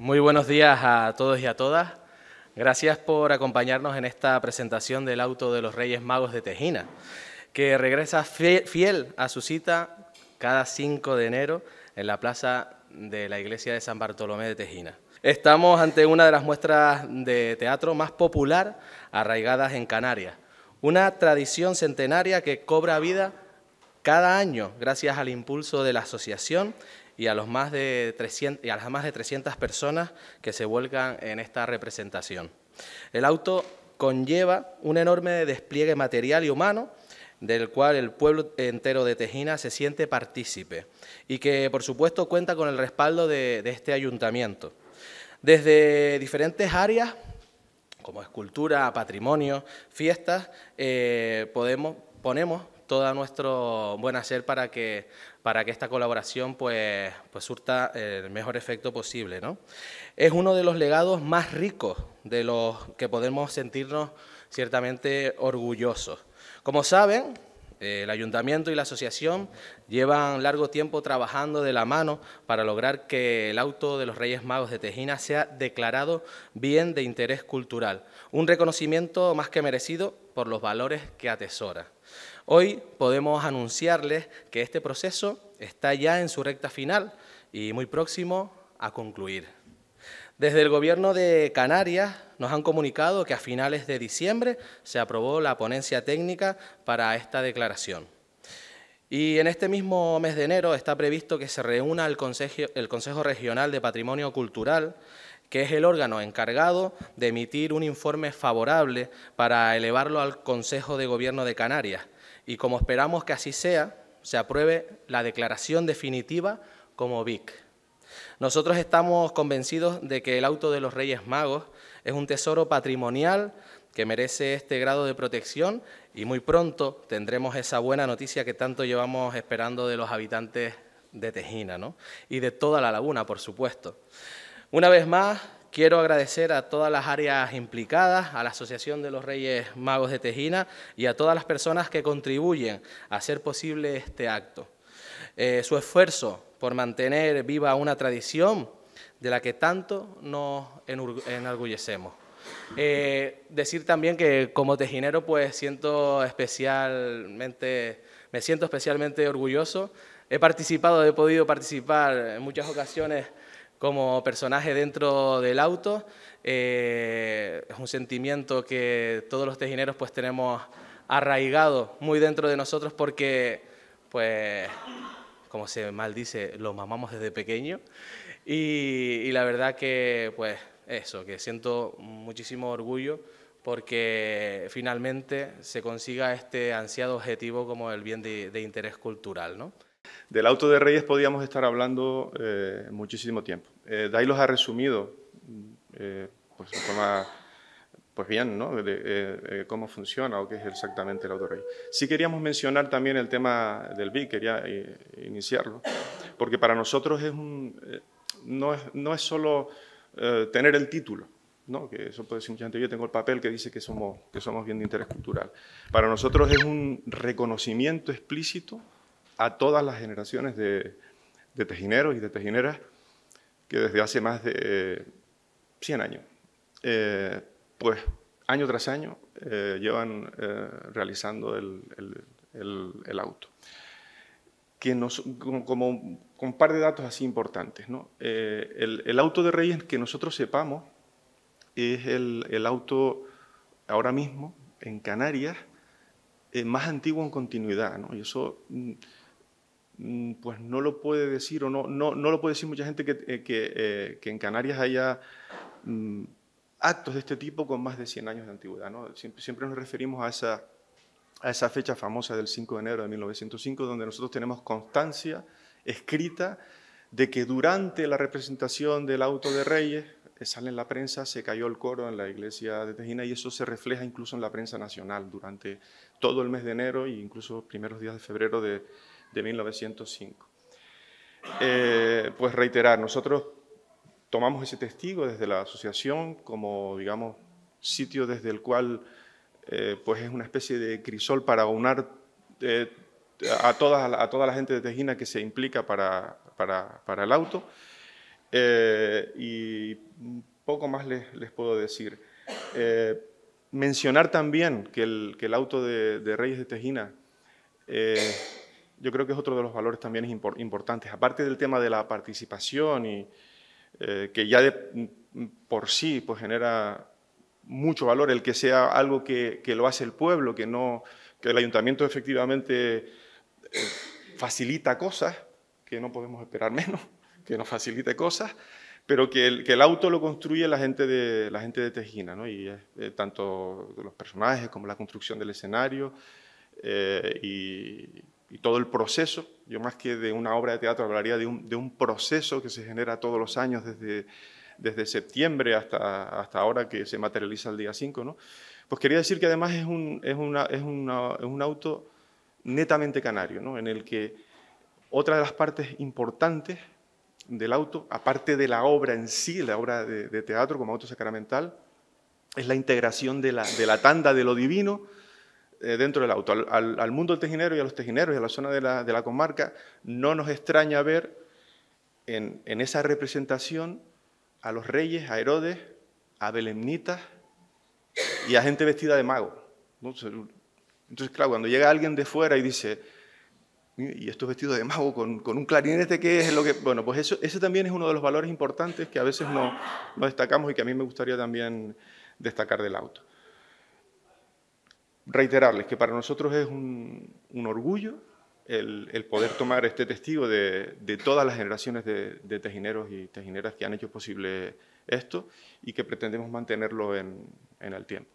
Muy buenos días a todos y a todas. Gracias por acompañarnos en esta presentación del auto de los Reyes Magos de Tejina, que regresa fiel a su cita cada 5 de enero en la plaza de la iglesia de San Bartolomé de Tejina. Estamos ante una de las muestras de teatro más popular arraigadas en Canarias, una tradición centenaria que cobra vida cada año, gracias al impulso de la asociación y a, los más de 300, a las más de 300 personas que se vuelcan en esta representación. El auto conlleva un enorme despliegue material y humano del cual el pueblo entero de Tejina se siente partícipe y que por supuesto cuenta con el respaldo de, este ayuntamiento. Desde diferentes áreas, como escultura, patrimonio, fiestas, eh, podemos, ponemos todo nuestro buen hacer para que, para que esta colaboración pues, pues surta eh, el mejor efecto posible. ¿no? Es uno de los legados más ricos de los que podemos sentirnos ciertamente orgullosos. Como saben, eh, el ayuntamiento y la asociación llevan largo tiempo trabajando de la mano para lograr que el auto de los Reyes Magos de Tejina sea declarado bien de interés cultural, un reconocimiento más que merecido por los valores que atesora. Hoy podemos anunciarles que este proceso está ya en su recta final y muy próximo a concluir. Desde el Gobierno de Canarias nos han comunicado que a finales de diciembre se aprobó la ponencia técnica para esta declaración. Y en este mismo mes de enero está previsto que se reúna el Consejo, Consejo Regional de Patrimonio Cultural, que es el órgano encargado de emitir un informe favorable para elevarlo al Consejo de Gobierno de Canarias. Y como esperamos que así sea, se apruebe la declaración definitiva como VIC. Nosotros estamos convencidos de que el auto de los Reyes Magos es un tesoro patrimonial que merece este grado de protección y muy pronto tendremos esa buena noticia que tanto llevamos esperando de los habitantes de Tejina y de toda la laguna, por supuesto. Una vez más, quiero agradecer a todas las áreas implicadas, a la Asociación de los Reyes Magos de Tejina y a todas las personas que contribuyen a hacer posible este acto. Eh, su esfuerzo por mantener viva una tradición de la que tanto nos enorgullecemos. Eh, decir también que como tejinero pues siento especialmente, me siento especialmente orgulloso. He participado, he podido participar en muchas ocasiones como personaje dentro del auto. Eh, es un sentimiento que todos los tejineros pues tenemos arraigado muy dentro de nosotros porque pues como se maldice, lo mamamos desde pequeño. Y, la verdad que, pues, eso, que siento muchísimo orgullo porque finalmente se consiga este ansiado objetivo como el bien de, interés cultural. ¿no? Del auto de Reyes podíamos estar hablando eh, muchísimo tiempo. Eh, Dailos ha resumido, eh, pues en forma pues bien, ¿no? De, eh, eh, cómo funciona o qué es exactamente el autorrey. Sí queríamos mencionar también el tema del BIC, quería eh, iniciarlo, porque para nosotros es un, no, es, no es solo tener el título, ¿no? que eso puede decir mucha gente, yo tengo el papel que dice que somos, que somos bien de interés cultural. Para nosotros es un reconocimiento explícito a todas las generaciones de, tejineros y de tejineras que desde hace más de 100 años pues año tras año eh, llevan eh, realizando el, auto. Que nos, como, con un par de datos así importantes. ¿no? Eh, el, auto de Reyes que nosotros sepamos es el, auto ahora mismo en Canarias más antiguo en continuidad. ¿no? Y eso mm, pues no lo puede decir o no, no, lo puede decir mucha gente que, que en Canarias haya mm, actos de este tipo con más de 100 años de antigüedad. Siempre, siempre, nos referimos a esa, a esa fecha famosa del 5 de enero de 1905, donde nosotros tenemos constancia escrita de que durante la representación del auto de Reyes, eh, sale en la prensa, se cayó el coro en la iglesia de Tejina y eso se refleja incluso en la prensa nacional durante todo el mes de enero e incluso primeros días de febrero de, 1905. Eh, pues reiterar, nosotros tomamos ese testigo desde la asociación como, digamos, sitio desde el cual eh, pues es una especie de crisol para unar eh, a, todas, a toda la gente de Tejina que se implica para, para, el auto. Eh, y poco más les, puedo decir. mencionar también que el, que el auto de, Reyes de Tejina yo creo que es otro de los valores también importantes, aparte del tema de la participación y, eh, que ya mm, por sí pues, genera mucho valor el que sea algo que, que, lo hace el pueblo, que, no, que el ayuntamiento efectivamente eh, facilita cosas, que no podemos esperar menos, que nos facilite cosas, pero que el, que el auto lo construye la gente de, la gente de Tejina, ¿no? y eh, tanto los personajes como la construcción del escenario, y y todo el proceso. Yo más que de una obra de teatro hablaría de un, proceso que se genera todos los años desde, desde septiembre hasta, hasta ahora que se materializa el día 5. Pues quería decir que además es un, auto netamente canario, en el que otra de las partes importantes del auto, aparte de la obra en sí, la obra de, teatro como auto sacramental, es la integración de la tanda de lo divino, eh, dentro del auto. Al, mundo del tejinero y a los tejineros y a la zona de la, de la comarca, no nos extraña ver en, en, esa representación a los reyes, a Herodes, a Belemnitas y a gente vestida de mago. Entonces, claro, cuando llega alguien de fuera y dice, y es vestido de mago con, con, un clarinete, ¿qué es lo que...? Bueno, pues eso, ese también es uno de los valores importantes que a veces no, no destacamos y que a mí me gustaría también destacar del auto reiterarles que para nosotros es un, orgullo el, poder tomar este testigo de, todas las generaciones de, tejineros y tejineras que han hecho posible esto y que pretendemos mantenerlo en el tiempo.